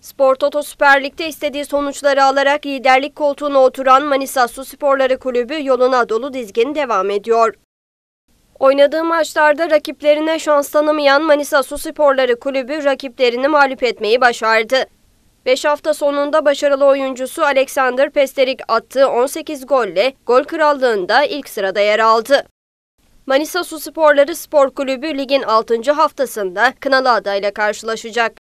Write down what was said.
Spor Toto Süper Lig'de istediği sonuçları alarak liderlik koltuğuna oturan Manisa Su Sporları Kulübü yoluna dolu dizgin devam ediyor. Oynadığı maçlarda rakiplerine şans tanımayan Manisa Su Sporları Kulübü rakiplerini mağlup etmeyi başardı. 5 hafta sonunda başarılı oyuncusu Alexander Pesterik attığı 18 golle gol krallığında ilk sırada yer aldı. Manisa Su Sporları Spor Kulübü ligin 6. haftasında Kınalıada ile karşılaşacak.